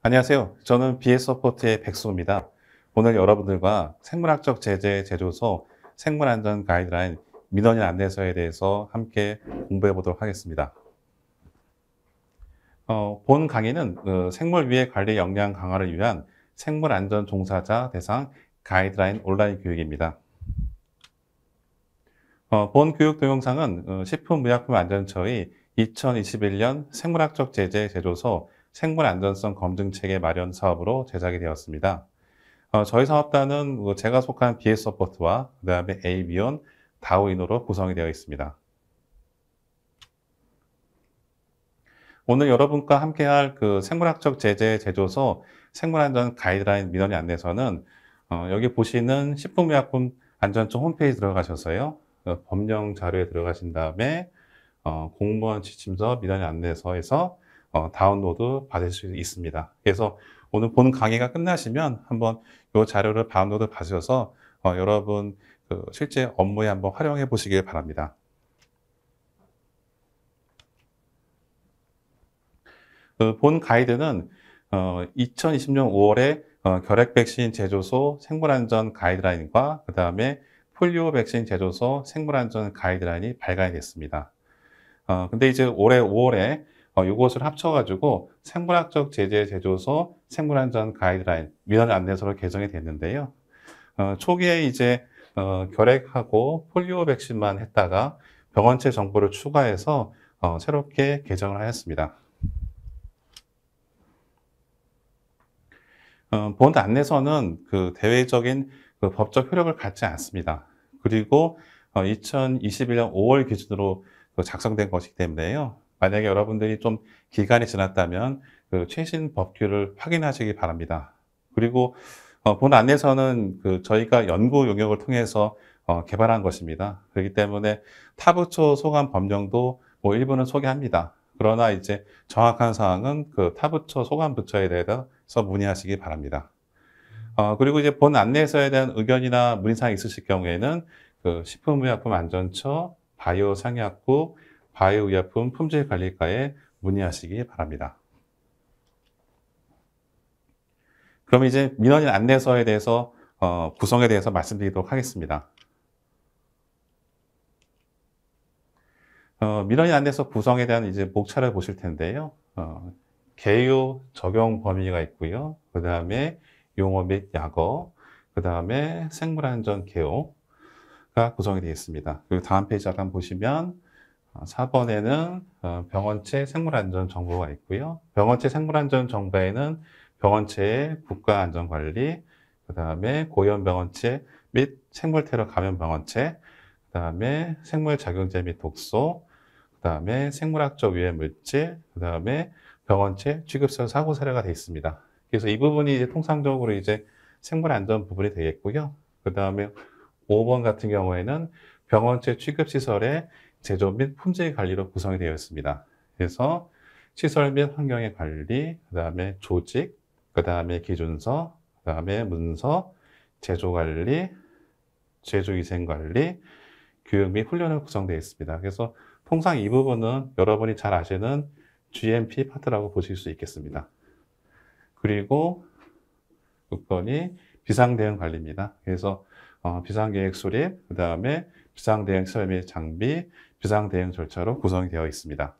안녕하세요. 저는 BS서포트의 백수입니다. 오늘 여러분들과 생물학적 제재 제조소 생물안전 가이드라인 민원인 안내서에 대해서 함께 공부해 보도록 하겠습니다. 어, 본 강의는 그 어, 생물위해 관리 역량 강화를 위한 생물안전 종사자 대상 가이드라인 온라인 교육입니다. 어, 본 교육 동영상은 어, 식품의약품안전처의 2021년 생물학적 제재 제조서 생물 안전성 검증 체계 마련 사업으로 제작이 되었습니다. 어, 저희 사업단은 그 제가 속한 BS 서포트와 그 다음에 에이비온 다우인으로 구성이 되어 있습니다. 오늘 여러분과 함께할 그 생물학적 제재 제조소 생물안전 가이드라인 민원이 안내서는 어, 여기 보시는 식품의약품 안전청 홈페이지 들어가셔서요. 그 법령 자료에 들어가신 다음에 어, 공무원 지침서 민원의 안내서에서 어, 다운로드 받을 수 있습니다. 그래서 오늘 본 강의가 끝나시면 한번 이 자료를 다운로드 받으셔서 어, 여러분 그 실제 업무에 한번 활용해 보시길 바랍니다. 그본 가이드는 어, 2020년 5월에 어, 결핵 백신 제조소 생물안전 가이드라인과 그 다음에 폴리오 백신 제조소 생물안전 가이드라인이 발간이 됐습니다. 어, 근데 이제 올해 5월에 이것을 어, 합쳐가지고 생물학적 제재 제조소 생물안전 가이드라인 민원 안내서로 개정이 됐는데요. 어, 초기에 이제 어, 결핵하고 폴리오 백신만 했다가 병원체 정보를 추가해서 어, 새롭게 개정을 하였습니다. 어, 본 안내서는 그 대외적인 그 법적 효력을 갖지 않습니다. 그리고 어, 2021년 5월 기준으로 그 작성된 것이기 때문에요. 만약에 여러분들이 좀 기간이 지났다면 그 최신 법규를 확인하시기 바랍니다. 그리고 어, 본 안내서는 그 저희가 연구 용역을 통해서 어, 개발한 것입니다. 그렇기 때문에 타부처 소관 법령도 뭐 일부는 소개합니다. 그러나 이제 정확한 사항은 그 타부처 소관부처에 대해서 문의하시기 바랍니다. 어, 그리고 이제 본 안내서에 대한 의견이나 문의사항 있으실 경우에는 그 식품의약품안전처, 바이오상약국, 바이오의약품 품질관리과에 문의하시기 바랍니다. 그럼 이제 민원인 안내서에 대해서 어, 구성에 대해서 말씀드리도록 하겠습니다. 어, 민원인 안내서 구성에 대한 이제 목차를 보실 텐데요. 어, 개요 적용 범위가 있고요. 그 다음에 용어 및 약어, 그 다음에 생물안전 개요가 구성이 되어 있습니다. 그리고 다음 페이지 잠깐 보시면 4번에는 어, 어, 병원체 생물안전 정보가 있고요. 병원체 생물안전 정보에는 병원체의 국가안전관리, 그 다음에 고연병원체 및 생물테러 감염병원체, 그 다음에 생물작용제 및 독소, 그 다음에 생물학적 위해물질, 그 다음에 병원체 취급설 사고 사례가 되어 있습니다. 그래서 이 부분이 이제 통상적으로 이제 생물안전 부분이 되겠고요. 그 다음에 5번 같은 경우에는 병원체 취급시설에 제조 및 품질 관리로 구성이 되어 있습니다. 그래서 시설 및 환경의 관리, 그 다음에 조직, 그 다음에 기준서, 그 다음에 문서, 제조 관리, 제조 위생 관리, 교육 및 훈련으로 구성되어 있습니다. 그래서 통상 이 부분은 여러분이 잘 아시는 GMP 파트라고 보실 수 있겠습니다. 그리고 6번이 비상대응 관리입니다. 그래서 어, 비상계획 수립, 그 다음에 비상대응 설비 장비, 비상대응 절차로 구성이 되어 있습니다.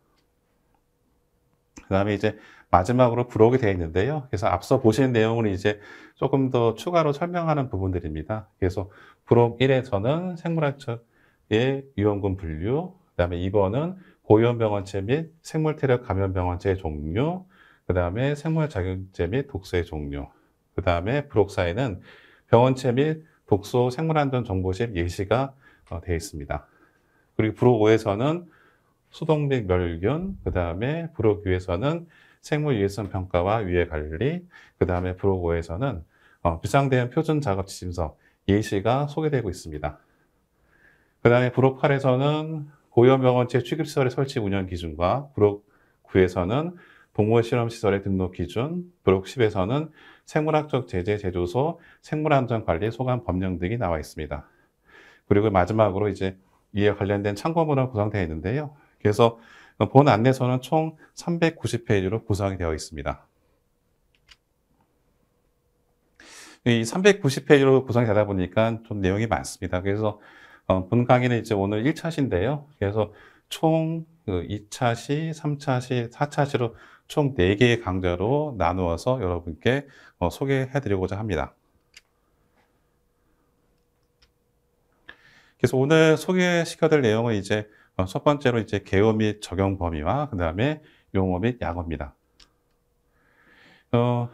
그 다음에 이제 마지막으로 부록이 되어 있는데요. 그래서 앞서 보신 내용을 이제 조금 더 추가로 설명하는 부분들입니다. 그래서 부록 1에서는 생물학적의 유형군 분류, 그 다음에 2번은 고위험병원체 및 생물태력 감염병원체의 종류, 그 다음에 생물작용제 및 독소의 종류, 그 다음에 부록 사에는 병원체 및 독소 생물안전 정보실 예시가 되어 있습니다. 그리고 브로5에서는 수동맥 멸균, 그 다음에 브로9에서는 생물 유해성 평가와 유해 관리, 그 다음에 브로5에서는 어, 비상대응 표준 작업 지침서 예시가 소개되고 있습니다. 그 다음에 브로 8에서는 고위험병원체 취급시설의 설치 운영 기준과 브로 9에서는 동물 실험시설의 등록 기준, 브록 10에서는 생물학적 제재 제조소, 생물안전관리 소관 법령 등이 나와 있습니다. 그리고 마지막으로 이제 이에 관련된 참고문화 구성되어 있는데요. 그래서 본 안내서는 총 390페이지로 구성이 되어 있습니다. 이 390페이지로 구성이 되다 보니까 좀 내용이 많습니다. 그래서 어, 본 강의는 이제 오늘 1차시인데요. 그래서 총 2차시, 그 3차시, 4차시로 총 4개의 강좌로 나누어서 여러분께 어, 소개해드리고자 합니다. 그래서 오늘 소개시켜드릴 내용은 이제 어, 첫 번째로 이제 개요 및 적용 범위와 그 다음에 용어 및 약어입니다. 어,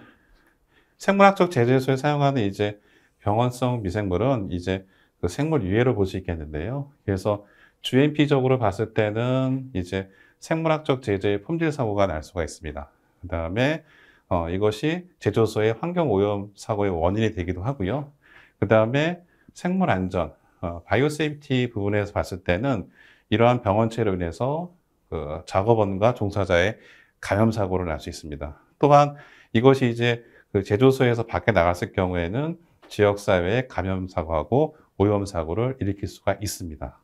생물학적 제재소에 사용하는 이제 병원성 미생물은 이제 그 생물 유해로 볼 수 있겠는데요. 그래서 GMP적으로 봤을 때는 이제 생물학적 제재의 품질 사고가 날 수가 있습니다. 그 다음에 어, 이것이 제조소의 환경오염 사고의 원인이 되기도 하고요. 그 다음에 생물 안전, 어, 바이오 세이프티 부분에서 봤을 때는 이러한 병원체로 인해서 그 작업원과 종사자의 감염 사고를 날 수 있습니다. 또한 이것이 이제 그 제조소에서 밖에 나갔을 경우에는 지역사회의 감염 사고하고 오염 사고를 일으킬 수가 있습니다.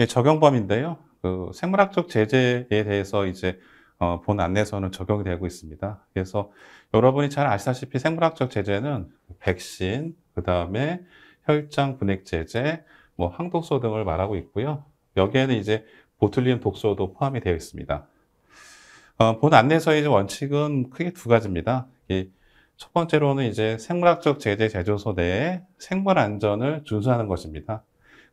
예, 적용범인데요. 그 생물학적 제재에 대해서 이제 어, 본 안내서는 적용이 되고 있습니다. 그래서 여러분이 잘 아시다시피 생물학적 제재는 백신, 그 다음에 혈장 분액제제, 뭐 항독소 등을 말하고 있고요. 여기에는 이제 보툴리움 독소도 포함이 되어 있습니다. 어, 본 안내서의 원칙은 크게 두 가지입니다. 첫 번째로는 이제 생물학적 제재 제조소 내에 생물 안전을 준수하는 것입니다.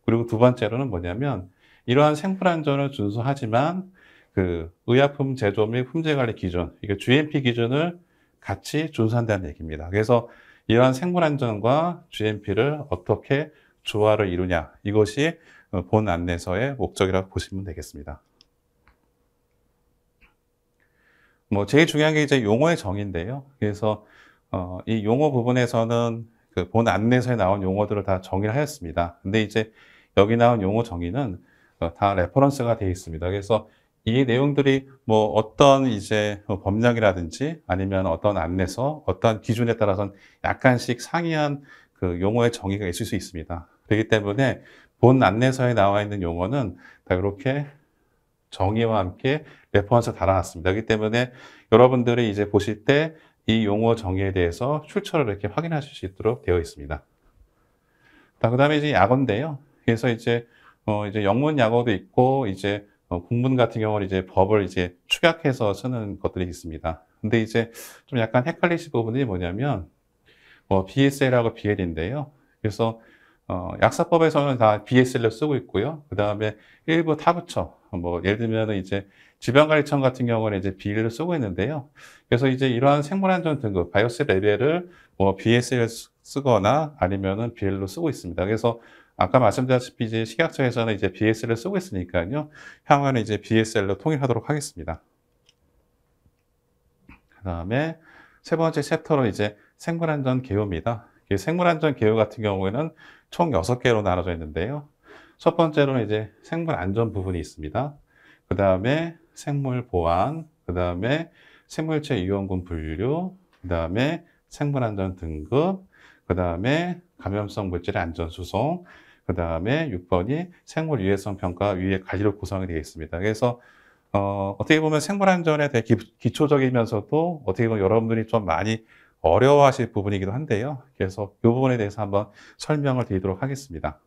그리고 두 번째로는 뭐냐면 이러한 생물 안전을 준수하지만 그 의약품 제조 및 품질 관리 기준, 이게 GMP 기준을 같이 준수한다는 얘기입니다. 그래서 이러한 생물 안전과 GMP를 어떻게 조화를 이루냐 이것이 어, 본 안내서의 목적이라고 보시면 되겠습니다. 뭐 제일 중요한 게 이제 용어의 정의인데요. 그래서 어, 이 용어 부분에서는 그본 안내서에 나온 용어들을 다 정의를 하였습니다. 근데 이제 여기 나온 용어 정의는 어, 다 레퍼런스가 되어 있습니다. 그래서 이 내용들이 뭐 어떤 이제 법령이라든지 아니면 어떤 안내서 어떤 기준에 따라서는 약간씩 상이한 그 용어의 정의가 있을 수 있습니다. 그렇기 때문에 본 안내서에 나와 있는 용어는 다 이렇게 정의와 함께 레퍼런스 달아놨습니다. 그렇기 때문에 여러분들이 이제 보실 때 이 용어 정의에 대해서 출처를 이렇게 확인하실 수 있도록 되어 있습니다. 그 다음에 이제 약어인데요. 그래서 이제, 어, 이제 영문 약어도 있고, 이제 어, 국문 같은 경우는 이제 법을 이제 축약해서 쓰는 것들이 있습니다. 근데 이제 좀 약간 헷갈리실 부분이 뭐냐면 뭐 BSL하고 BL인데요. 그래서 어, 약사법에서는 다 BSL로 쓰고 있고요. 그 다음에 일부 타부처, 뭐 예를 들면 이제 지방관리청 같은 경우는 이제 b l 로 쓰고 있는데요. 그래서 이제 이러한 생물안전 등급, 바이오스 레벨을 뭐 BSL 쓰거나 아니면은 BL로 쓰고 있습니다. 그래서 아까 말씀드렸다시피 이제 식약처에서는 이제 b s l 을 쓰고 있으니까요. 향후에는 이제 BSL로 통일하도록 하겠습니다. 그 다음에 세 번째 챕터로 이제 생물안전 개요입니다. 생물안전 개요 같은 경우에는 총 6개로 나눠져 있는데요. 첫 번째로는 이제 생물 안전 부분이 있습니다. 그 다음에 생물 보안, 그 다음에 생물체 유형군 분류, 그 다음에 생물 안전 등급, 그 다음에 감염성 물질의 안전 수송, 그 다음에 6번이 생물 유해성 평가 위에 가지로 구성이 되어 있습니다. 그래서 어, 떻게 보면 생물 안전에 대해 기, 초적이면서도 어떻게 보면 여러분들이 좀 많이 어려워하실 부분이기도 한데요. 그래서 이 부분에 대해서 한번 설명을 드리도록 하겠습니다.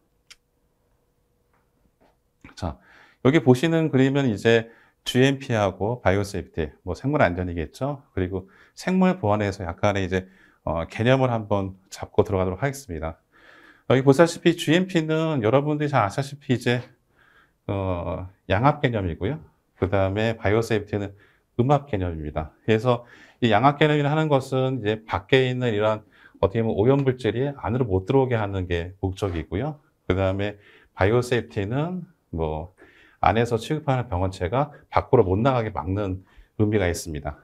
자, 여기 보시는 그림은 이제 GMP하고 바이오세이프티, 뭐 생물 안전이겠죠. 그리고 생물 보안에서 약간의 이제 어, 개념을 한번 잡고 들어가도록 하겠습니다. 여기 보시다시피 GMP는 여러분들이 잘 아시다시피 이제 어, 양압 개념이고요. 그 다음에 바이오 세이프티는 음압 개념입니다. 그래서 이 양압 개념이라 하는 것은 이제 밖에 있는 이런 어떻게 보면 오염물질이 안으로 못 들어오게 하는 게 목적이고요. 그 다음에 바이오 세이프티는 뭐 안에서 취급하는 병원체가 밖으로 못 나가게 막는 의미가 있습니다.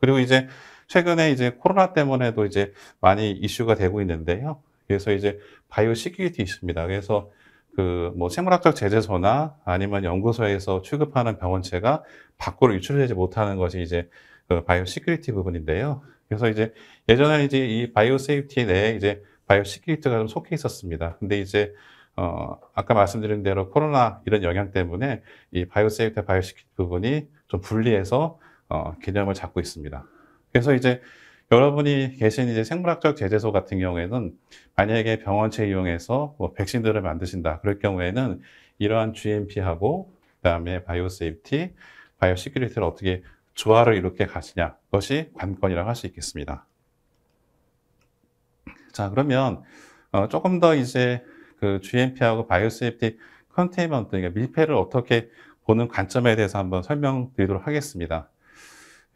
그리고 이제 최근에 이제 코로나 때문에도 이제 많이 이슈가 되고 있는데요. 그래서 이제 바이오 시큐리티 있습니다. 그래서 그 뭐 생물학적 제재소나 아니면 연구소에서 취급하는 병원체가 밖으로 유출되지 못하는 것이 이제 그 바이오 시큐리티 부분인데요. 그래서 이제 예전에 이제 이 바이오 세이프티 내에 이제 바이오 시큐리티가 좀 속해 있었습니다. 근데 이제 어 아까 말씀드린 대로 코로나 이런 영향 때문에 이 바이오 세이프티 바이오 시큐리티 부분이 좀 분리해서 어 개념을 잡고 있습니다. 그래서 이제 여러분이 계신 이제 생물학적 제재소 같은 경우에는 만약에 병원체 이용해서 뭐 백신들을 만드신다. 그럴 경우에는 이러한 GMP하고 그다음에 바이오 세이프티, 바이오 시큐리티를 어떻게 조화를 이렇게 가시냐. 그것이 관건이라고 할 수 있겠습니다. 자, 그러면 어, 조금 더 이제 그 GMP하고 바이오 세이프티 컨테이먼트, 그러니까 밀폐를 어떻게 보는 관점에 대해서 한번 설명드리도록 하겠습니다.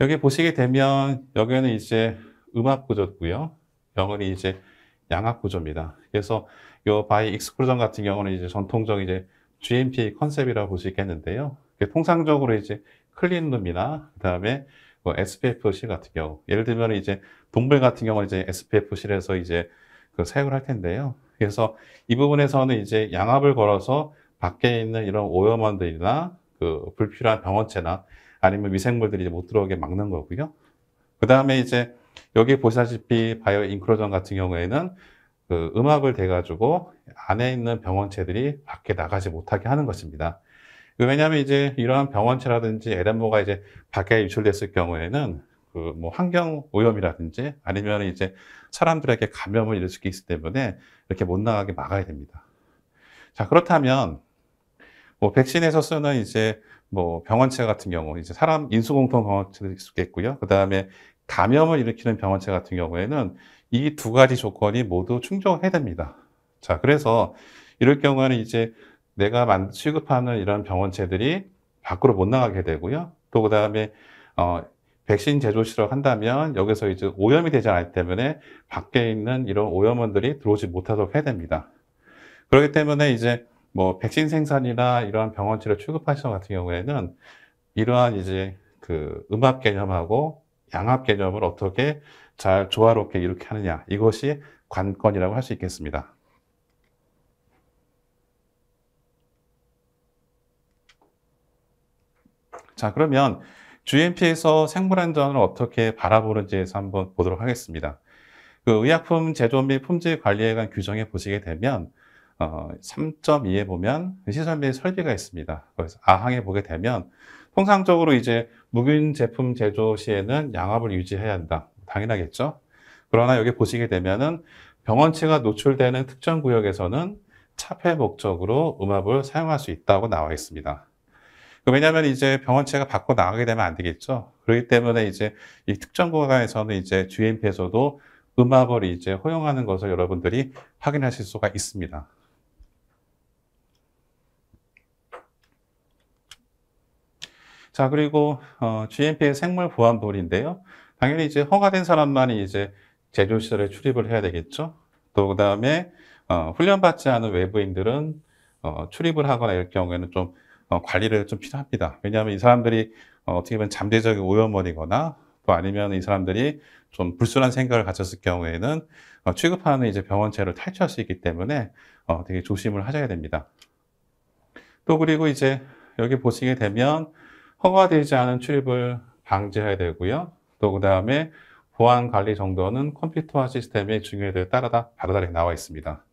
여기 보시게 되면 여기는 이제 음압 구조고요. 영어는 이제 양압 구조입니다. 그래서 이 바이 익스크루전 같은 경우는 이제 전통적 이제 GMP 컨셉이라고 볼 수 있겠는데요. 통상적으로 이제 클린룸이나 그다음에 뭐 SPF실 같은 경우 예를 들면 이제 동물 같은 경우는 이제 SPF실에서 이제 그 사육을 할 텐데요. 그래서 이 부분에서는 이제 양압을 걸어서 밖에 있는 이런 오염원들이나 그 불필요한 병원체나 아니면 미생물들이 이제 못 들어오게 막는 거고요. 그 다음에 이제 여기 보시다시피 바이오 인크로전 같은 경우에는 그음악을 대가지고 안에 있는 병원체들이 밖에 나가지 못하게 하는 것입니다. 그 왜냐하면 이제 이러한 병원체라든지 LMO가 이제 밖에 유출됐을 경우에는 그 뭐 환경 오염이라든지 아니면 이제 사람들에게 감염을 일으킬 수 있기 때문에 이렇게 못 나가게 막아야 됩니다. 자 그렇다면 뭐 백신에서 쓰는 이제 뭐 병원체 같은 경우 이제 사람 인수공통 병원체도 있겠고요. 그 다음에 감염을 일으키는 병원체 같은 경우에는 이 두 가지 조건이 모두 충족해야 됩니다. 자, 그래서 이럴 경우에는 이제 내가 만, 취급하는 이런 병원체들이 밖으로 못 나가게 되고요. 또 그 다음에 어, 백신 제조시를 한다면 여기서 이제 오염이 되지 않기 때문에 밖에 있는 이런 오염원들이 들어오지 못하도록 해야 됩니다. 그렇기 때문에 이제 뭐 백신 생산이나 이러한 병원 치료 취급활서 같은 경우에는 이러한 이제 그 음압 개념하고 양압 개념을 어떻게 잘 조화롭게 이렇게 하느냐 이것이 관건이라고 할 수 있겠습니다. 자 그러면 GMP에서 생물 안전을 어떻게 바라보는지에서 한번 보도록 하겠습니다. 그 의약품 제조 및 품질 관리에 관한 규정에 보시게 되면 어, 3.2에 보면 그 시설비 설비가 있습니다. 그래서 아항에 보게 되면 통상적으로 이제 무균 제품 제조 시에는 양압을 유지해야 한다. 당연하겠죠. 그러나 여기 보시게 되면은 병원체가 노출되는 특정 구역에서는 차폐 목적으로 음압을 사용할 수 있다고 나와 있습니다. 그 왜냐하면 이제 병원체가 밖으로 나가게 되면 안 되겠죠. 그렇기 때문에 이제 이 특정 구간에서는 이제 GMP에서도 음압을 이제 허용하는 것을 여러분들이 확인하실 수가 있습니다. 자, 그리고 어, GMP의 생물 보안볼인데요. 당연히 이제 허가된 사람만이 이제 제조 시설에 출입을 해야 되겠죠. 또 그다음에 어, 훈련받지 않은 외부인들은 어, 출입을 하거나 이럴 경우에는 좀 어, 관리를 좀 필요합니다. 왜냐하면 이 사람들이 어, 어 떻게 보면 잠재적인 오염원이거나 또 아니면 이 사람들이 좀 불순한 생각을 가졌을 경우에는 어, 취급하는 이제 병원체를 탈취할 수 있기 때문에 어, 되게 조심을 하셔야 됩니다. 또 그리고 이제 여기 보시게 되면 허가되지 않은 출입을 방지해야 되고요. 또 그 다음에 보안 관리 정도는 컴퓨터화 시스템의 중요도에 따라 다르다고 나와 있습니다.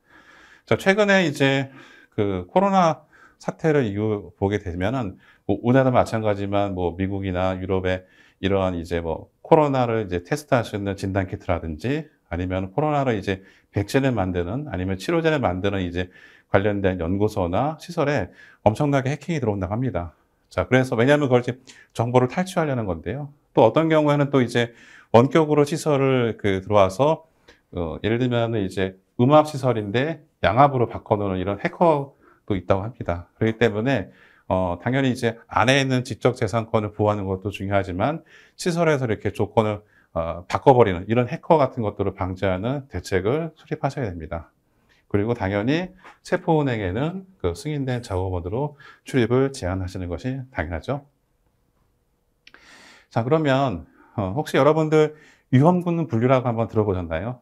자, 최근에 이제 그 코로나 사태를 이후 보게 되면은 뭐 우리나라도 마찬가지지만 뭐 미국이나 유럽에 이러한 이제 뭐 코로나를 이제 테스트할 수 있는 진단 키트라든지 아니면 코로나를 이제 백신을 만드는 아니면 치료제를 만드는 이제 관련된 연구소나 시설에 엄청나게 해킹이 들어온다고 합니다. 자, 그래서 왜냐하면 그걸 이제 정보를 탈취하려는 건데요. 또 어떤 경우에는 또 이제 원격으로 시설을 그 들어와서 어, 예를 들면은 이제 음압 시설인데 양압으로 바꿔놓는 이런 해커도 있다고 합니다. 그렇기 때문에 어, 당연히 이제 안에 있는 지적 재산권을 보호하는 것도 중요하지만 시설에서 이렇게 조건을 어, 바꿔버리는 이런 해커 같은 것들을 방지하는 대책을 수립하셔야 됩니다. 그리고 당연히 세포은행에는 그 승인된 작업원으로 출입을 제한하시는 것이 당연하죠. 자, 그러면 어, 혹시 여러분들 위험군 분류라고 한번 들어보셨나요?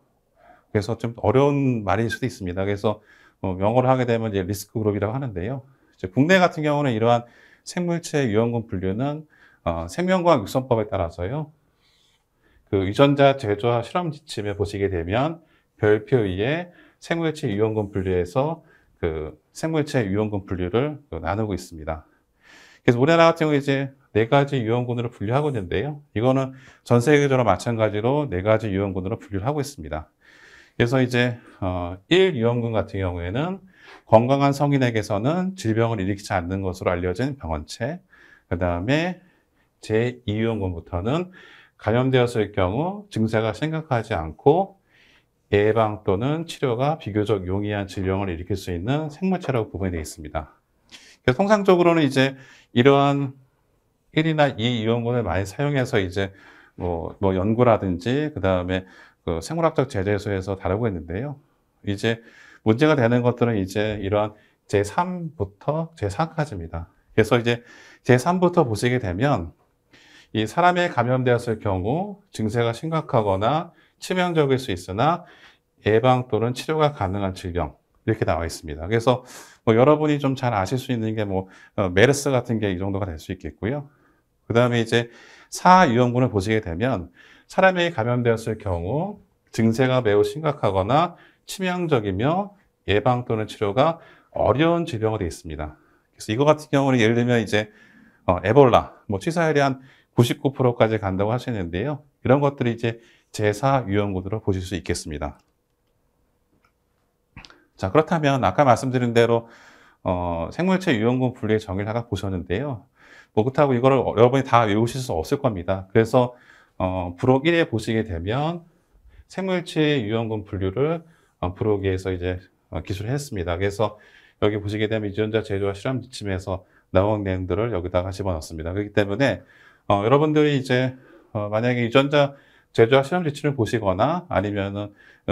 그래서 좀 어려운 말일 수도 있습니다. 그래서 영어로 뭐 하게 되면 이제 리스크 그룹이라고 하는데요. 국내 같은 경우는 이러한 생물체 위험군 분류는 어, 생명과학 육성법에 따라서요. 그 유전자 제조와 실험 지침에 보시게 되면 별표 위에 생물체 유형군 분류에서 그 생물체 유형군 분류를 그 나누고 있습니다. 그래서 우리나라 같은 경우 이제 네 가지 유형군으로 분류하고 있는데요. 이거는 전 세계적으로 마찬가지로 네 가지 유형군으로 분류를 하고 있습니다. 그래서 이제 어1 유형군 같은 경우에는 건강한 성인에게서는 질병을 일으키지 않는 것으로 알려진 병원체, 그 다음에 제 2유형군부터는 감염되었을 경우 증세가 심각하지 않고 예방 또는 치료가 비교적 용이한 질병을 일으킬 수 있는 생물체라고 구분 되어 있습니다. 그래서 통상적으로는 이제 이러한 1이나 2 이온군을 많이 사용해서 이제 뭐, 뭐 연구라든지 그다음에 그 생물학적 제재소에서 다루고 있는데요. 이제 문제가 되는 것들은 이제 이러한 제3부터 제4까지입니다. 그래서 이제 제3부터 보시게 되면 이 사람에 감염되었을 경우 증세가 심각하거나 치명적일 수 있으나 예방 또는 치료가 가능한 질병 이렇게 나와 있습니다. 그래서 뭐 여러분이 좀 잘 아실 수 있는 게뭐 어, 메르스 같은 게 이 정도가 될 수 있겠고요. 그 다음에 이제 사유형군을 보시게 되면 사람에게 감염되었을 경우 증세가 매우 심각하거나 치명적이며 예방 또는 치료가 어려운 질병으로 되어 있습니다. 그래서 이거 같은 경우는 예를 들면 이제 어, 에볼라, 뭐 치사율이 한 99%까지 간다고 하시는데요. 이런 것들이 이제 제사유형구도를 보실 수 있겠습니다. 자 그렇다면 아까 말씀드린 대로 어, 생물체 유형군 분리의 정의를 아까 보셨는데요. 뭐 그렇다고 이거를 여러분이 다 외우실 수 없을 겁니다. 그래서 어, 부록 1에 보시게 되면 생물체 유형군 분류를 어, 부록 에서 이제 어, 기술을 했습니다. 그래서 여기 보시게 되면 유전자 제조와 실험 지침에서 나온 내용들을 여기다가 집어넣습니다. 그렇기 때문에 어, 여러분들이 이제 어, 만약에 유전자 제조학 시험 지침을 보시거나 아니면은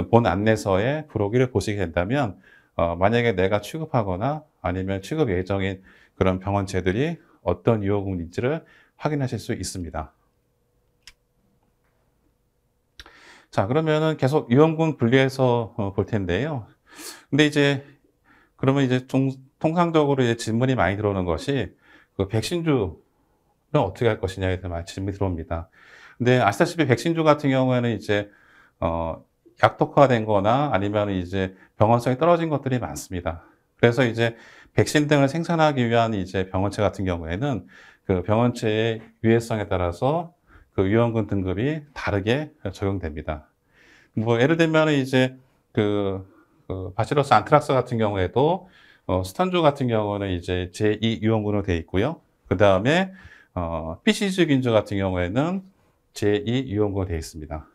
본 안내서의 브로기를 보시게 된다면 어, 만약에 내가 취급하거나 아니면 취급 예정인 그런 병원체들이 어떤 유효군인지를 확인하실 수 있습니다. 자, 그러면은 계속 유형군 분리해서 어, 볼 텐데요. 근데 이제 그러면 이제 종, 통상적으로 이제 질문이 많이 들어오는 것이 그 백신주는 어떻게 할 것이냐에 대한 질문이 들어옵니다. 근데 아시다시피 백신주 같은 경우에는 이제 어, 약독화된 거나 아니면 이제 병원성이 떨어진 것들이 많습니다. 그래서 이제 백신 등을 생산하기 위한 이제 병원체 같은 경우에는 그 병원체의 유해성에 따라서 그 위험군 등급이 다르게 적용됩니다. 뭐 예를 들면 이제 그, 그 바실러스 안트락스 같은 경우에도 어, 스탄주 같은 경우는 이제 제2 유형군으로 돼 있고요. 그 다음에 어, 피시즈 균주 같은 경우에는 제2 유형군으로 되어 있습니다.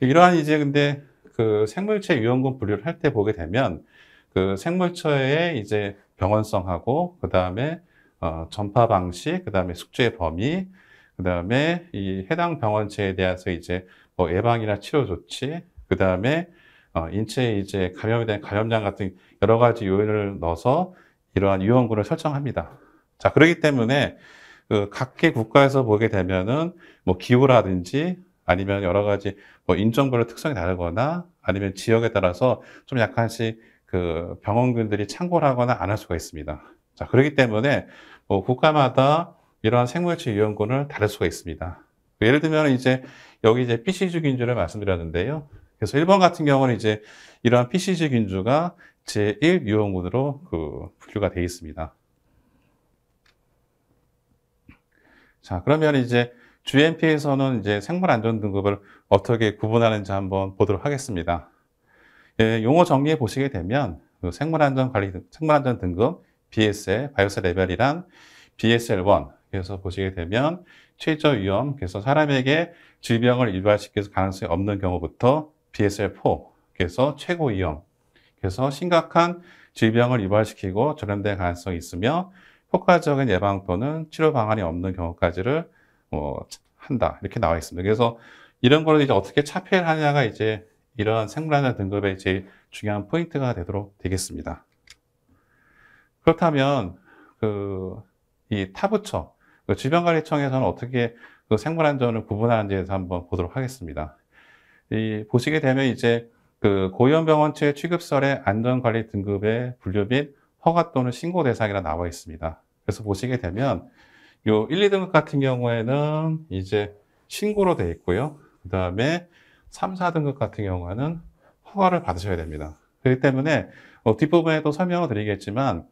이러한 이제 근데 그 생물체 유형군 분류를 할 때 보게 되면 그 생물체의 이제 병원성하고 그 다음에 어, 전파 방식, 그 다음에 숙제 범위, 그 다음에 이 해당 병원체에 대해서 이제 뭐 예방이나 치료 조치, 그 다음에 어, 인체에 이제 감염에 대한 감염량 같은 여러 가지 요인을 넣어서 이러한 유형군을 설정합니다. 자, 그러기 때문에 그 각계 국가에서 보게 되면은 뭐 기후라든지 아니면 여러 가지 뭐 인종별로 특성이 다르거나 아니면 지역에 따라서 좀 약간씩 그 병원균들이 창궐하거나 안 할 수가 있습니다. 자, 그렇기 때문에 뭐 국가마다 이러한 생물체 유형군을 다를 수가 있습니다. 그 예를 들면 이제 여기 이제 PCG 균주를 말씀드렸는데요. 그래서 일본 같은 경우는 이제 이러한 PCG 균주가 제1 유형군으로 그 분류가 되어 있습니다. 자, 그러면 이제 GMP에서는 이제 생물 안전 등급을 어떻게 구분하는지 한번 보도록 하겠습니다. 예, 용어 정리해 보시게 되면 그 생물 안전 관리 생물 안전 등급 BSL 바이오스 레벨이란 BSL1 그래서 보시게 되면 최저 위험 그래서 사람에게 질병을 유발시킬 가능성이 없는 경우부터 BSL4 그래서 최고 위험 그래서 심각한 질병을 유발시키고 전염될 가능성이 있으며 효과적인 예방 또는 치료 방안이 없는 경우까지를 뭐 한다 이렇게 나와 있습니다. 그래서 이런 거를 이제 어떻게 차폐하느냐가 이제 이런 생물학전 등급의 제일 중요한 포인트가 되도록 되겠습니다. 그렇다면 그 이 타부처 그 질병관리청에서는 어떻게 그 생물안전을 구분하는지에 서 한번 보도록 하겠습니다. 이 보시게 되면 이제 그 고위험병원 측 취급설의 안전관리 등급의 분류 및 허가 또는 신고 대상이라 나와 있습니다. 그래서 보시게 되면 요 1, 2등급 같은 경우에는 이제 신고로 돼 있고요. 그 다음에 3, 4등급 같은 경우는 에 허가를 받으셔야 됩니다. 그렇기 때문에 어, 뒷부분에도 설명을 드리겠지만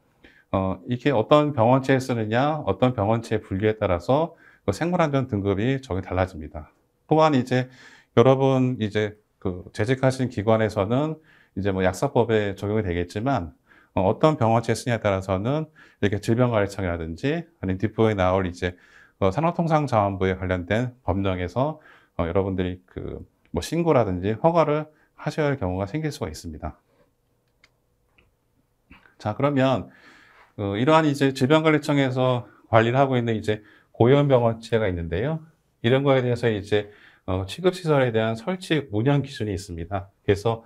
어, 이게 어떤 병원체에 쓰느냐, 어떤 병원체의 분류에 따라서 그 생물안전 등급이 적이 달라집니다. 또한 이제 여러분 이제 그 재직하신 기관에서는 이제 뭐 약사법에 적용이 되겠지만 어, 어떤 병원체에 쓰냐에 따라서는 이렇게 질병관리청이라든지 아니면 뒷부에 나올 이제 어, 산업통상자원부에 관련된 법령에서 어, 여러분들이 그 뭐 신고라든지 허가를 하셔야 할 경우가 생길 수가 있습니다. 자 그러면 이러한 이제 질병관리청에서 관리를 하고 있는 이제 고연병원체가 있는데요. 이런 거에 대해서 이제 취급시설에 대한 설치 운영 기준이 있습니다. 그래서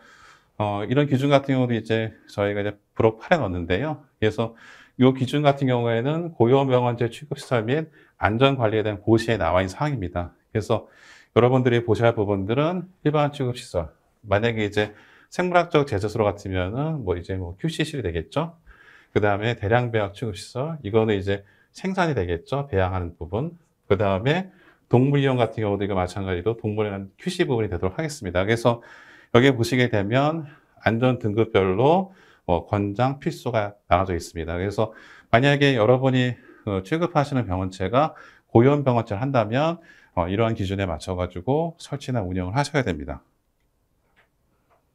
어, 이런 기준 같은 경우도 이제 저희가 이제 부록 팔에 넣었는데요. 그래서 이 기준 같은 경우에는 고용병원제 취급 시설 및 안전 관리에 대한 고시에 나와 있는 사항입니다. 그래서 여러분들이 보셔야 할 부분들은 일반 취급 시설. 만약에 이제 생물학적 제재소로 같으면은 뭐 이제 뭐 QC실이 되겠죠. 그 다음에 대량 배양 취급 시설. 이거는 이제 생산이 되겠죠. 배양하는 부분. 그 다음에 동물이용 같은 경우도 이거 마찬가지로 동물에 한 QC 부분이 되도록 하겠습니다. 그래서 여기 보시게 되면 안전 등급별로 어, 권장 필수가 나눠져 있습니다. 그래서 만약에 여러분이 어, 취급하시는 병원체가 고위험 병원체를 한다면 어, 이러한 기준에 맞춰가지고 설치나 운영을 하셔야 됩니다.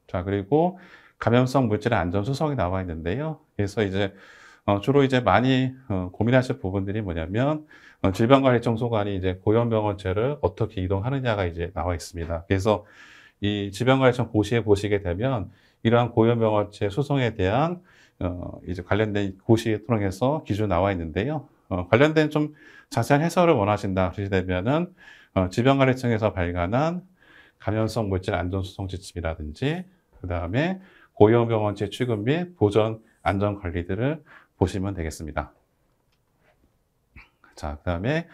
자 그리고 감염성 물질의 안전 수성이 나와 있는데요. 그래서 이제 주로 이제 많이 고민하실 부분들이 뭐냐면 질병관리청소관이 이제 고위험병원체를 어떻게 이동하느냐가 이제 나와 있습니다. 그래서 이 질병관리청 고시에 보시게 되면 이러한 고유병화체 수송에 대한 어, 이제 관련된 고시 에 통해서 기준 나와 있는데요. 어, 관련된 좀 자세한 해설을 원하신다 그러시다면은 어, 질병관리청에서 발간한 감염성 물질 안전 수송 지침이라든지 그 다음에 고용병원체 취급 및 보전 안전 관리들을 보시면 되겠습니다. 자, 그 다음에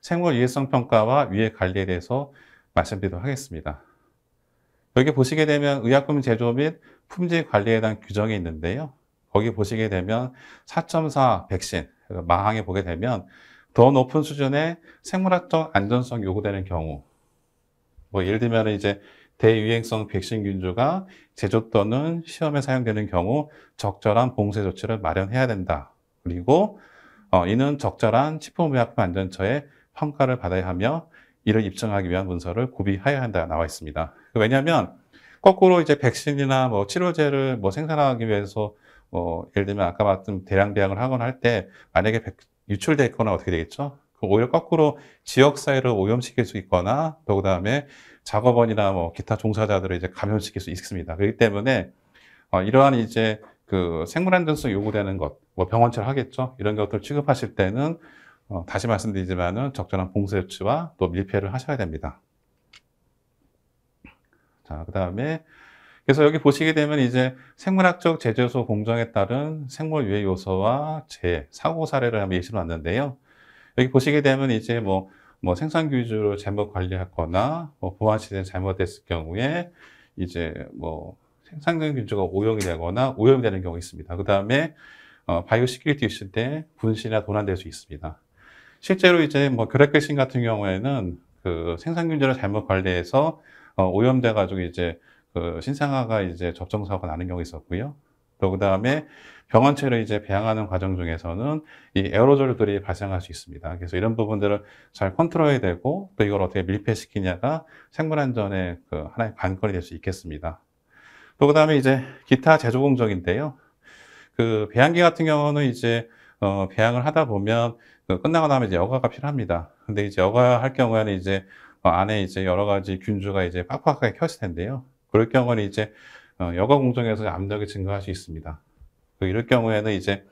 생물 유해성 평가와 위해 관리에 대해서 말씀드리도록 하겠습니다. 여기 보시게 되면 의약품 제조 및 품질 관리에 대한 규정이 있는데요. 거기 보시게 되면 4.4 백신, 마항에 보게 되면 더 높은 수준의 생물학적 안전성 요구되는 경우 뭐 예를 들면 이제 대유행성 백신 균주가 제조 또는 시험에 사용되는 경우 적절한 봉쇄 조치를 마련해야 된다. 그리고 어, 이는 적절한 식품의약품 안전처의 평가를 받아야 하며 이를 입증하기 위한 문서를 구비하여야 한다 나와 있습니다. 그 왜냐하면 거꾸로 이제 백신이나 뭐 치료제를 뭐 생산하기 위해서 뭐 예를 들면 아까 봤던 대량 배양을 하거나 할 때 만약에 유출됐거나 어떻게 되겠죠? 그 오히려 거꾸로 지역 사회를 오염시킬 수 있거나 또 그다음에 작업원이나 뭐 기타 종사자들을 이제 감염시킬 수 있습니다. 그렇기 때문에 어, 이러한 이제 그 생물 안전성 요구되는 것, 뭐 병원철 하겠죠. 이런 것들 을 취급하실 때는 어, 다시 말씀드리지만은 적절한 봉쇄 조치와 또 밀폐를 하셔야 됩니다. 자, 그 다음에 그래서 여기 보시게 되면 이제 생물학적 제조소 공정에 따른 생물 유해 요소와 재, 사고 사례를 한번 예시로 왔는데요. 여기 보시게 되면 이제 뭐, 뭐 생산 기주으로 잘못 관리하거나 뭐 보안 시스템 잘못됐을 경우에 이제 뭐 생산된 균주가 오염이 되거나 오염이 되는 경우 있습니다. 그 다음에 어, 바이오 시큐리티 이슈 때 분실이나 도난될 수 있습니다. 실제로 이제 뭐 결핵 백신 같은 경우에는 그 생산 균주를 잘못 관리해서 어, 오염돼 가지고 이제 그 신생아가 이제 접종 사고가 나는 경우 가 있었고요. 또 그다음에 병원체를 이제 배양하는 과정 중에서는 이 에어로졸들이 발생할 수 있습니다. 그래서 이런 부분들을 잘 컨트롤해야 되고 또 이걸 어떻게 밀폐시키냐가 생물 안전의 그 하나의 관건이 될 수 있겠습니다. 또 그다음에 이제 기타 제조 공정인데요. 그 배양기 같은 경우는 이제 어 배양을 하다 보면 그 끝나고 나면 이제 여과가 필요합니다. 근데 이제 여과할 경우에는 이제 어, 안에 이제 여러 가지 균주가 이제 빡빡하게 켰을 텐데요. 그럴 경우는 이제 어, 여과 공정에서 압력이 증가할 수 있습니다. 그 이럴 경우에는 이제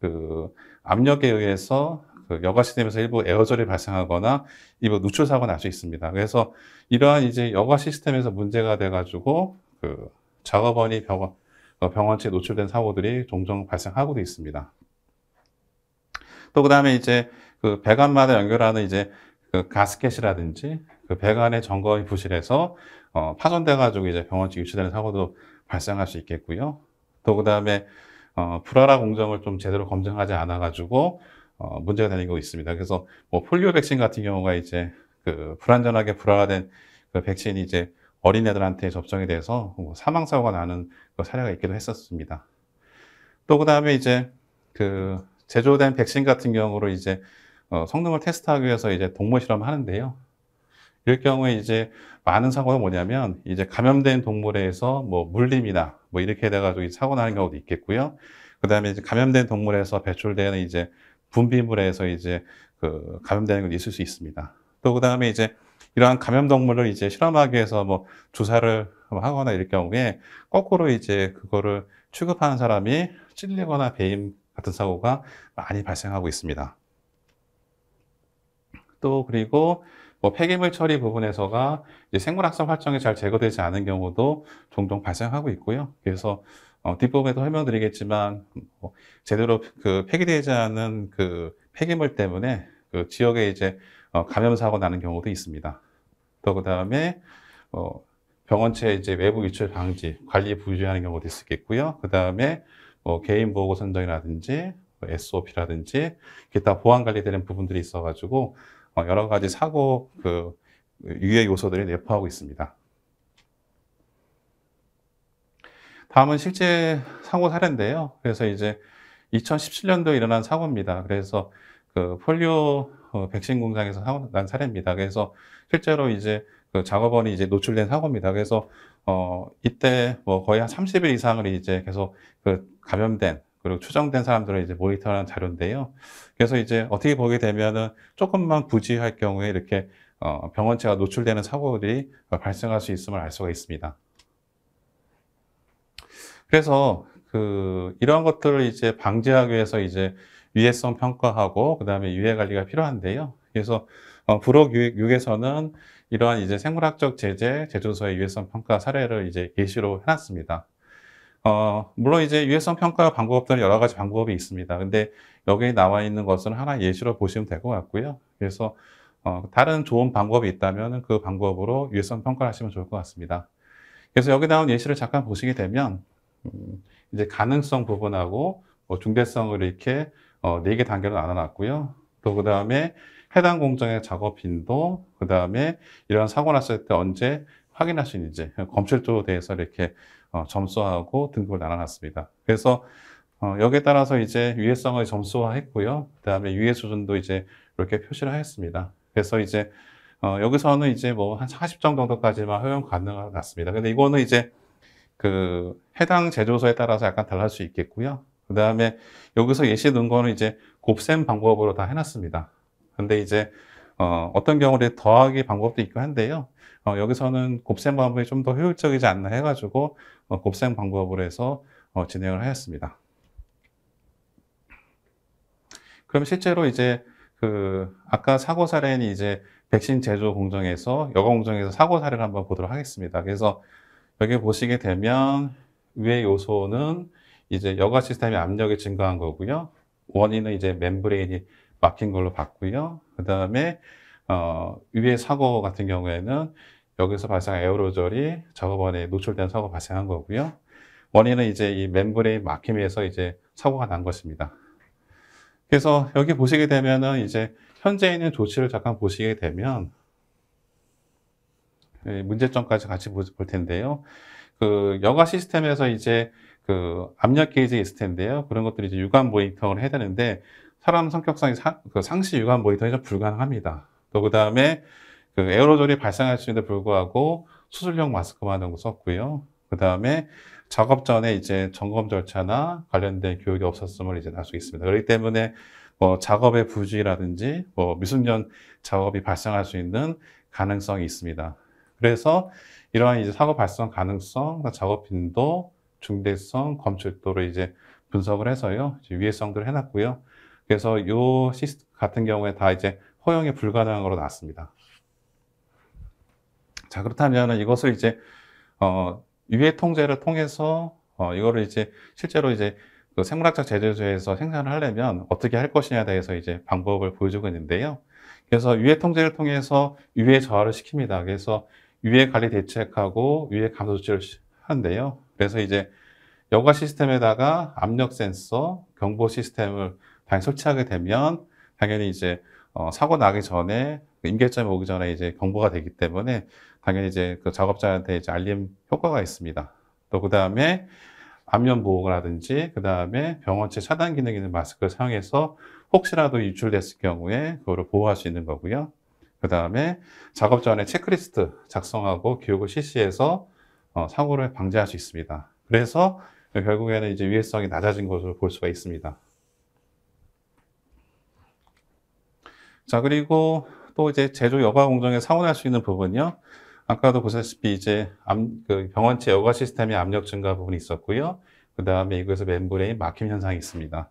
그 압력에 의해서 그 여과 시스템에서 일부 에어절이 발생하거나 일부 누출 사고가 날 수 있습니다. 그래서 이러한 이제 여과 시스템에서 문제가 돼가지고 그 작업원이 병원 어, 병원체 노출된 사고들이 종종 발생하고도 있습니다. 또 그다음에 이제 그 배관마다 연결하는 이제 그 가스켓이라든지 그 배관의 점검이 부실해서 어, 파손돼가지고 이제 병원지 유출되는 사고도 발생할 수 있겠고요. 또 그다음에 어, 불화라 공정을 좀 제대로 검증하지 않아가지고 어, 문제가 되는 거 있습니다. 그래서 뭐 폴리오 백신 같은 경우가 이제 그 불안전하게 불화된 그 백신이 이제 어린애들한테 접종이 돼서 뭐 사망 사고가 나는 그 사례가 있기도 했었습니다. 또 그다음에 이제 그 제조된 백신 같은 경우로 이제 어, 성능을 테스트하기 위해서 이제 동물 실험을 하는데요. 이럴 경우에 이제 많은 사고가 뭐냐면 이제 감염된 동물에서 뭐 물림이나 뭐 이렇게 돼가지고 사고 나는 경우도 있겠고요. 그 다음에 이제 감염된 동물에서 배출되는 이제 분비물에서 이제 그 감염되는 것도 있을 수 있습니다. 또 그 다음에 이제 이러한 감염 동물을 이제 실험하기 위해서 뭐 주사를 하거나 이럴 경우에 거꾸로 이제 그거를 취급하는 사람이 찔리거나 배임 같은 사고가 많이 발생하고 있습니다. 또 그리고 뭐 폐기물 처리 부분에서가 생물학습 활성이잘 제거되지 않은 경우도 종종 발생하고 있고요. 그래서 어, 뒷부분에도 설명드리겠지만 뭐 제대로 그 폐기되지 않은 그 폐기물 때문에 그 지역에 이제 어, 감염 사고 나는 경우도 있습니다. 또 그 다음에 어, 병원체 이제 외부 유출 방지 관리 부유하는 경우도 있겠고요. 그 다음에 뭐 개인 보호구 선정이라든지 뭐 SOP라든지 기타 보안 관리되는 부분들이 있어가지고 어, 여러 가지 사고 그 유해 요소들이 내포하고 있습니다. 다음은 실제 사고 사례인데요. 그래서 이제 2017년도에 일어난 사고입니다. 그래서 그 폴리오 어, 백신 공장에서 사고 난 사례입니다. 그래서 실제로 이제 그 작업원이 이제 노출된 사고입니다. 그래서 어 이때 뭐 거의 한 30일 이상을 이제 계속 그 감염된 그리고 추정된 사람들을 이제 모니터하는 자료인데요. 그래서 이제 어떻게 보게 되면은 조금만 부지할 경우에 이렇게 어, 병원체가 노출되는 사고들이 발생할 수 있음을 알 수가 있습니다. 그래서 그 이러한 것들을 이제 방지하기 위해서 이제 유해성 평가하고 그다음에 유해 관리가 필요한데요. 그래서 어, 불혹 육에서는 이러한 이제 생물학적 제재 제조소의 유해성 평가 사례를 이제 예시로 해놨습니다. 어, 물론 이제 유해성 평가 방법들은 여러 가지 방법이 있습니다. 근데 여기에 나와 있는 것은 하나 예시로 보시면 될 것 같고요. 그래서 어, 다른 좋은 방법이 있다면 그 방법으로 유해성 평가를 하시면 좋을 것 같습니다. 그래서 여기 나온 예시를 잠깐 보시게 되면 음, 이제 가능성 부분하고 뭐 중대성을 이렇게 어, 네 4개 단계로 나눠놨고요. 또 그 다음에 해당 공정의 작업 빈도, 그 다음에 이런 사고 났을 때 언제 확인할 수 있는지, 검출도 대해서 이렇게 어, 점수하고 등급을 나눠놨습니다. 그래서 어, 여기에 따라서 이제 유해성을 점수화했고요. 그 다음에 유해 수준도 이제 이렇게 표시를 하였습니다. 그래서 이제 어, 여기서는 이제 뭐 한 40점 정도까지만 허용 가능하습니다 근데 이거는 이제 그 해당 제조소에 따라서 약간 달라질수 있겠고요. 그 다음에 여기서 예시 넣은 거는 이제 곱셈 방법으로 다 해놨습니다. 근데 이제 어, 어떤 경우에 더하기 방법도 있고 한데요. 어, 여기서는 곱셈 방법이 좀 더 효율적이지 않나 해가지고 어, 곱셈 방법으로 해서 어, 진행을 하였습니다. 그럼 실제로 이제 그 아까 사고 사례는 이제 백신 제조 공정에서 여가 공정에서 사고 사례를 한번 보도록 하겠습니다. 그래서 여기 보시게 되면 위의 요소는 이제 여가 시스템의 압력이 증가한 거고요. 원인은 이제 멤브레인이 막힌 걸로 봤고요. 그 다음에 어, 위에 사고 같은 경우에는 여기서 발생한 에어로졸이 작업원에 노출된 사고 발생한 거고요. 원인은 이제 이 멤브레인 막힘에서 이제 사고가 난 것입니다. 그래서 여기 보시게 되면은 이제 현재 있는 조치를 잠깐 보시게 되면 예, 문제점까지 같이 볼 텐데요. 그 여가 시스템에서 이제 그 압력 게이지 있을 텐데요. 그런 것들이 이제 육안 모니터를 해야 되는데 사람 성격상의 사, 그 상시 유관 모니터링이 좀 불가능합니다. 또 그 다음에 그 에어로졸이 발생할 수 있는데 불구하고 수술용 마스크만은 썼고요. 그 다음에 작업 전에 이제 점검 절차나 관련된 교육이 없었음을 이제 알 수 있습니다. 그렇기 때문에 뭐 작업의 부주라든지뭐 미숙년 작업이 발생할 수 있는 가능성이 있습니다. 그래서 이러한 이제 사고 발생 가능성, 작업 빈도, 중대성, 검출도를 이제 분석을 해서요. 위해성들을 해놨고요. 그래서 이 시스 같은 경우에 다 이제 허용이 불가능한 거로 나왔습니다. 자, 그렇다면 이것을 이제, 어, 유해 통제를 통해서, 어, 이거를 이제 실제로 이제 그 생물학적 제재소에서 생산을 하려면 어떻게 할 것이냐에 대해서 이제 방법을 보여주고 있는데요. 그래서 유해 통제를 통해서 유해 저하를 시킵니다. 그래서 유해 관리 대책하고 유해 감소 조치를 하는데요. 그래서 이제 여과 시스템에다가 압력 센서, 경보 시스템을 당연히 설치하게 되면 당연히 이제 어, 사고 나기 전에 그 임계점이 오기 전에 이제 경보가 되기 때문에 당연히 이제 그 작업자한테 이제 알림 효과가 있습니다. 또 그 다음에 안면 보호라든지 그 다음에 병원체 차단 기능 있는 마스크를 사용해서 혹시라도 유출됐을 경우에 그거를 보호할 수 있는 거고요. 그 다음에 작업 전에 체크리스트 작성하고 교육을 실시해서 어, 사고를 방지할 수 있습니다. 그래서 결국에는 이제 위해성이 낮아진 것으로 볼 수가 있습니다. 자, 그리고 또 이제 제조 여과 공정에 상환할 수 있는 부분이요. 아까도 보셨다시피 이제 암, 그 병원체 여과 시스템의 압력 증가 부분이 있었고요. 그 다음에 이곳에서 멤브레인 막힘 현상이 있습니다.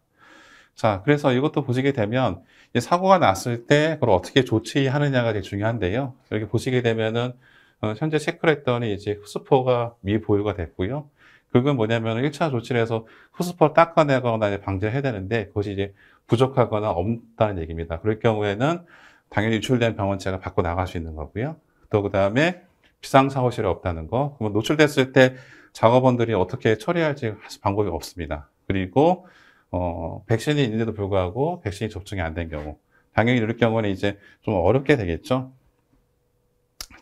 자, 그래서 이것도 보시게 되면 이제 사고가 났을 때 그걸 어떻게 조치하느냐가 되게 중요한데요. 이렇게 보시게 되면은 어, 현재 체크를 했더니 이제 후스포가 미 보유가 됐고요. 그건 뭐냐면 1차 조치를 해서 후스포를 닦아내거나 방제해야 되는데 그것이 이제 부족하거나 없다는 얘기입니다. 그럴 경우에는 당연히 유출된 병원 체가 받고 나갈 수 있는 거고요. 또 그다음에 비상 사고실에 없다는 거. 그러면 노출됐을 때 작업원들이 어떻게 처리할지 방법이 없습니다. 그리고 어, 백신이 있는데도 불구하고 백신이 접종이 안 된 경우 당연히 이럴 경우는 이제 좀 어렵게 되겠죠.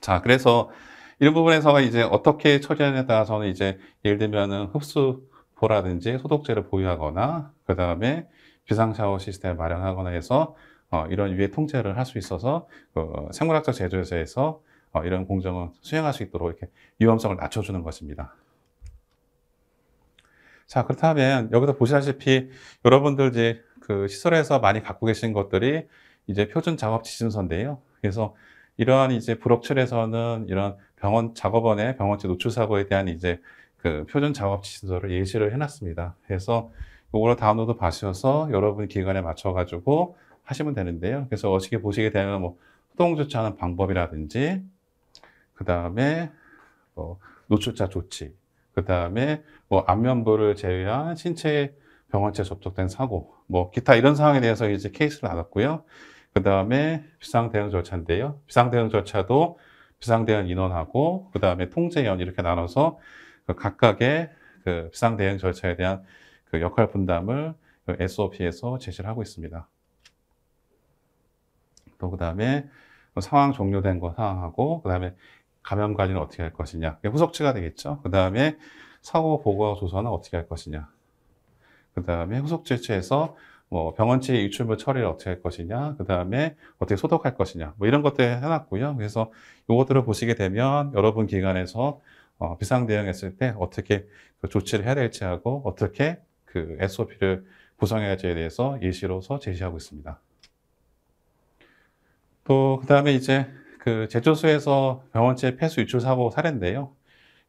자, 그래서 이런 부분에서 이제 어떻게 처리하냐에 느 따라서는 이제 예를 들면은 흡수보라든지 소독제를 보유하거나 그 다음에 비상 샤워 시스템을 마련하거나 해서 어, 이런 위에 통제를 할 수 있어서 그 어, 생물학적 제조에서 어, 이런 공정을 수행할 수 있도록 이렇게 위험성을 낮춰주는 것입니다. 자 그렇다면 여기서 보시다시피 여러분들 이제 그 시설에서 많이 갖고 계신 것들이 이제 표준 작업 지침서인데요. 그래서 이러한 이제 불업출에서는 이런 병원 작업원의 병원체 노출 사고에 대한 이제 그 표준 작업 지침서를 예시를 해놨습니다. 그래서 그걸 다운로드 받으셔서 여러분 기간에 맞춰가지고 하시면 되는데요. 그래서 어떻게 보시게 되면 뭐 소동 조치하는 방법이라든지 그 다음에 뭐 노출자 조치 그 다음에 뭐 안면부를 제외한 신체 병원체 접촉된 사고 뭐 기타 이런 상황에 대해서 이제 케이스를 나눴고요. 그 다음에 비상 대응 절차인데요. 비상 대응 절차도 비상 대응 인원하고 그 다음에 통제연 이렇게 나눠서 각각의 그 비상 대응 절차에 대한 그 역할 분담을 그 SOP에서 제시를 하고 있습니다. 또 그 다음에 그 상황 종료된 거 상황하고 그 다음에 감염 관리는 어떻게 할 것이냐 후속치가 되겠죠. 그 다음에 사고 보고 조사는 어떻게 할 것이냐 그 다음에 후속 제체에서 뭐 병원치 유출물 처리를 어떻게 할 것이냐, 그 다음에 어떻게 소독할 것이냐, 뭐 이런 것들 해놨고요. 그래서 이것들을 보시게 되면 여러분 기관에서 어, 비상 대응했을 때 어떻게 그 조치를 해야 될지 하고 어떻게 그 SOP를 구성해야지에 대해서 예시로서 제시하고 있습니다. 또 그다음에 이제 그 제조소에서 병원체 폐수 유출 사고 사례인데요.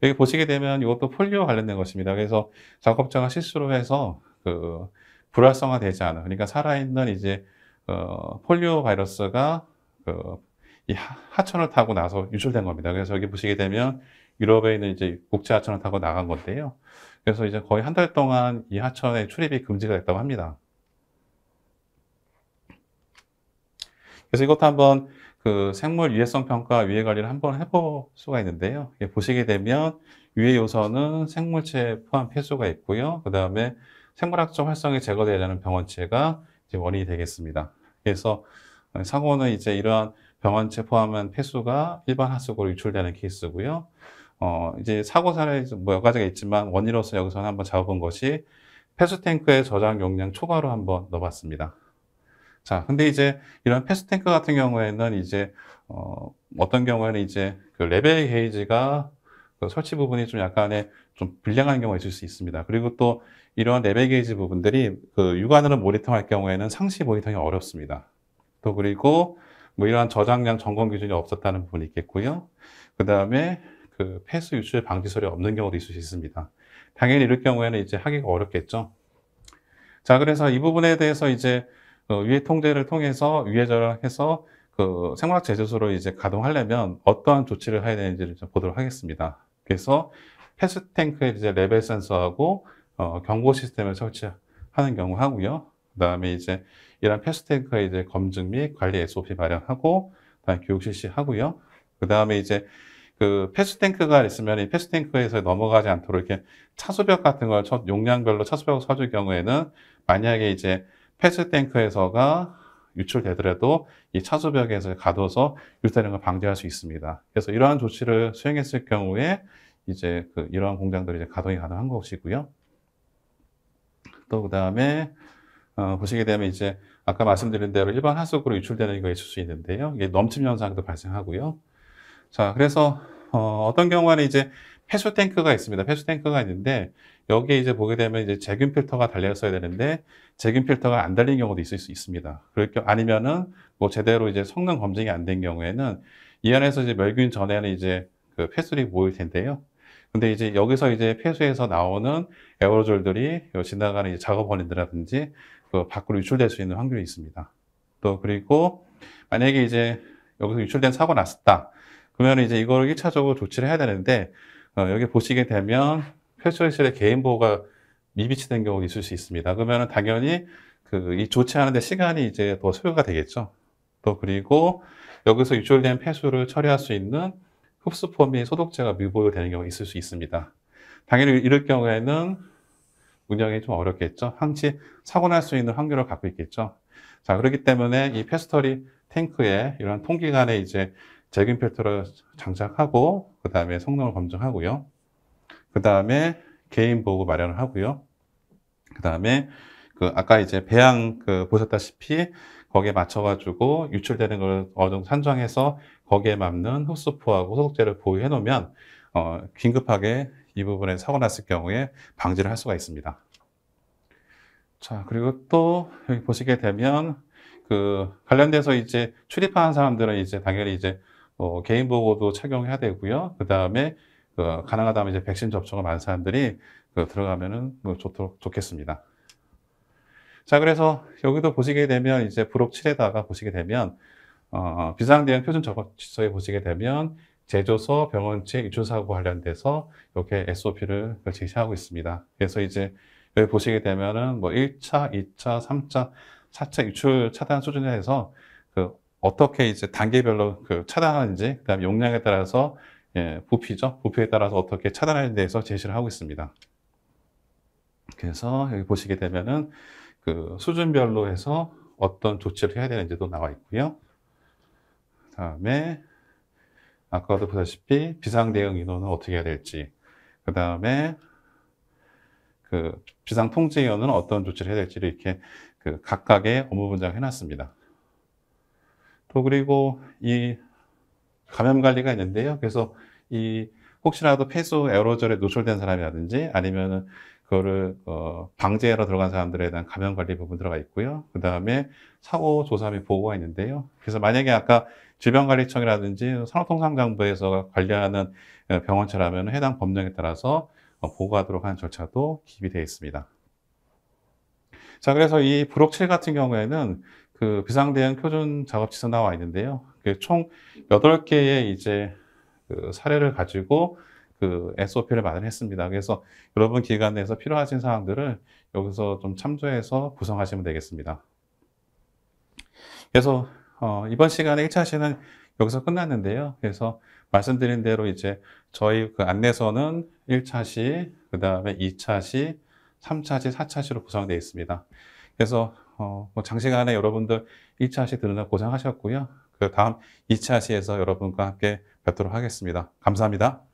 여기 보시게 되면 이것도 폴리오 관련된 것입니다. 그래서 작업자가 실수로 해서 그 불활성화되지 않은 그러니까 살아있는 이제 어, 폴리오 바이러스가 그이 하천을 타고 나서 유출된 겁니다. 그래서 여기 보시게 되면 유럽에 있는 이제 국제 하천을 타고 나간 건데요. 그래서 이제 거의 한 달 동안 이 하천에 출입이 금지가 됐다고 합니다. 그래서 이것도 한번 그 생물 유해성 평가 위해 관리를 한번 해볼 수가 있는데요. 보시게 되면 유해 요소는 생물체 에 포함 폐수가 있고요. 그 다음에 생물학적 활성이 제거되려는 병원체가 이제 원인이 되겠습니다. 그래서 상호는 이제 이러한 병원체 포함한 폐수가 일반 하수구로 유출되는 케이스고요. 어, 이제 사고 사례에서 뭐 여러 가지가 있지만 원인으로서 여기서는 한번 잡아본 것이 패스탱크의 저장 용량 초과로 한번 넣어봤습니다. 자, 근데 이제 이런 패스탱크 같은 경우에는 이제 어, 어떤 경우에는 이제 그 레벨 게이지가 그 설치 부분이 좀 약간의 좀 불량한 경우가 있을 수 있습니다. 그리고 또이러한 레벨 게이지 부분들이 그 육안으로 모니터할 경우에는 상시 모니터링이 어렵습니다. 또 그리고 뭐 이러한 저장량 점검 기준이 없었다는 부분이 있겠고요. 그 다음에 그 폐수 유출 방지설이 없는 경우도 있을 수 있습니다. 당연히 이럴 경우에는 이제 하기가 어렵겠죠. 자, 그래서 이 부분에 대해서 이제 어, 위해 통제를 통해서 위해 절약해서 그 생물학 제조소로 이제 가동하려면 어떠한 조치를 해야 되는지를 좀 보도록 하겠습니다. 그래서 폐수 탱크에 이제 레벨 센서하고 어, 경고 시스템을 설치하는 경우 하고요. 그다음에 이제 이런 폐수 탱크에 이제 검증 및 관리 SOP 마련하고 교육 실시하고요. 그다음에 이제 그 패스탱크가 있으면 이 패스탱크에서 넘어가지 않도록 이렇게 차수벽 같은 걸 첫, 용량별로 차수벽을 쳐줄 경우에는 만약에 이제 패스탱크에서가 유출되더라도 이 차수벽에서 가둬서 유출되는 걸 방지할 수 있습니다. 그래서 이러한 조치를 수행했을 경우에 이제 그 이러한 공장들이 이제 가동이 가능한 것이고요. 또 그다음에 어, 보시게 되면 이제 아까 말씀드린 대로 일반 하수구로 유출되는 게 있을 수 있는데요. 이게 넘침 현상도 발생하고요. 자, 그래서 어, 어떤 경우에는 이제 폐수 탱크가 있습니다. 폐수 탱크가 있는데 여기에 이제 보게 되면 이제 제균 필터가 달려 있어야 되는데 제균 필터가 안 달린 경우도 있을 수 있습니다. 그럴 경 아니면은 뭐 제대로 이제 성능 검증이 안 된 경우에는 이 안에서 이제 멸균 전에는 이제 그 폐수들이 모일 텐데요. 근데 이제 여기서 이제 폐수에서 나오는 에어로졸들이 지나가는 작업원인들라든지 이그 밖으로 유출될 수 있는 확률이 있습니다. 또 그리고 만약에 이제 여기서 유출된 사고 났었다. 그러면 이제 이걸 1차적으로 조치를 해야 되는데 어, 여기 보시게 되면 폐쇄실의 개인 보호가 미비치된 경우가 있을 수 있습니다. 그러면 당연히 그 이 조치하는데 시간이 이제 더 소요가 되겠죠. 또 그리고 여기서 유출된 폐수를 처리할 수 있는 흡수포 및 소독제가 미보유되는 경우가 있을 수 있습니다. 당연히 이럴 경우에는 운영이 좀 어렵겠죠. 항시 사고 날 수 있는 확률을 갖고 있겠죠. 자, 그렇기 때문에 이 페스터리 탱크에 이런 통기관에 이제 제균 필터를 장착하고 그 다음에 성능을 검증하고요. 그 다음에 개인 보호구 마련을 하고요. 그 다음에 그 아까 이제 배양 그 보셨다시피 거기에 맞춰가지고 유출되는 걸 어느 정도 산정해서 거기에 맞는 흡수포하고 소독제를 보유해 놓으면 어, 긴급하게 이 부분에 사고 났을 경우에 방지를 할 수가 있습니다. 자 그리고 또 여기 보시게 되면 그 관련돼서 이제 출입하는 사람들은 이제 당연히 이제 어, 개인 보고도 착용해야 되고요. 그 다음에 그 어, 가능하다면 이제 백신 접종을 많은 사람들이 그 들어가면은 뭐 좋도록 좋겠습니다. 자, 그래서 여기도 보시게 되면 이제 부록 7에다가 보시게 되면 어, 어 비상대응 표준 적합지서에 보시게 되면 제조소, 병원체, 유출사고 관련돼서 이렇게 SOP를 제시하고 있습니다. 그래서 이제 여기 보시게 되면은 뭐 1차, 2차, 3차, 4차 유출 차단 수준에 해서 그 어떻게 이제 단계별로 그 차단하는지, 그다음 용량에 따라서 예, 부피죠. 부피에 따라서 어떻게 차단하는 지에대해서 제시를 하고 있습니다. 그래서 여기 보시게 되면은 그 수준별로 해서 어떤 조치를 해야 되는지도 나와 있고요. 그 다음에 아까도 보다시피 비상 대응 인원은 어떻게 해야 될지, 그 다음에 그 비상 통제 인원은 어떤 조치를 해야 될지를 이렇게 그 각각의 업무 분장을 해놨습니다. 또 그리고 이 감염 관리가 있는데요. 그래서 이 혹시라도 폐수 에어로졸에 노출된 사람이라든지 아니면 그거를 어 방제하러 들어간 사람들에 대한 감염 관리 부분 들어가 있고요. 그 다음에 사고 조사 및 보고가 있는데요. 그래서 만약에 아까 질병관리청이라든지 산업통상정부에서 관리하는 어, 병원처라면 해당 법령에 따라서 어, 보고하도록 하는 절차도 기입이 되어 있습니다. 자, 그래서 이 부록 7 같은 경우에는 그 비상대응 표준 작업지서 나와 있는데요. 총 8개의 이제 그 사례를 가지고 그 SOP를 마련했습니다. 그래서 여러분 기관 내에서 필요하신 사항들을 여기서 좀 참조해서 구성하시면 되겠습니다. 그래서 어, 이번 시간에 1차 시는 여기서 끝났는데요. 그래서 말씀드린 대로 이제 저희 그 안내서는 1차 시, 그 다음에 2차 시, 3차 시, 4차 시로 구성되어 있습니다. 그래서 어, 뭐 장시간에 여러분들 1차 시 들으느라 고생하셨고요. 그 다음 2차 시에서 여러분과 함께 뵙도록 하겠습니다. 감사합니다.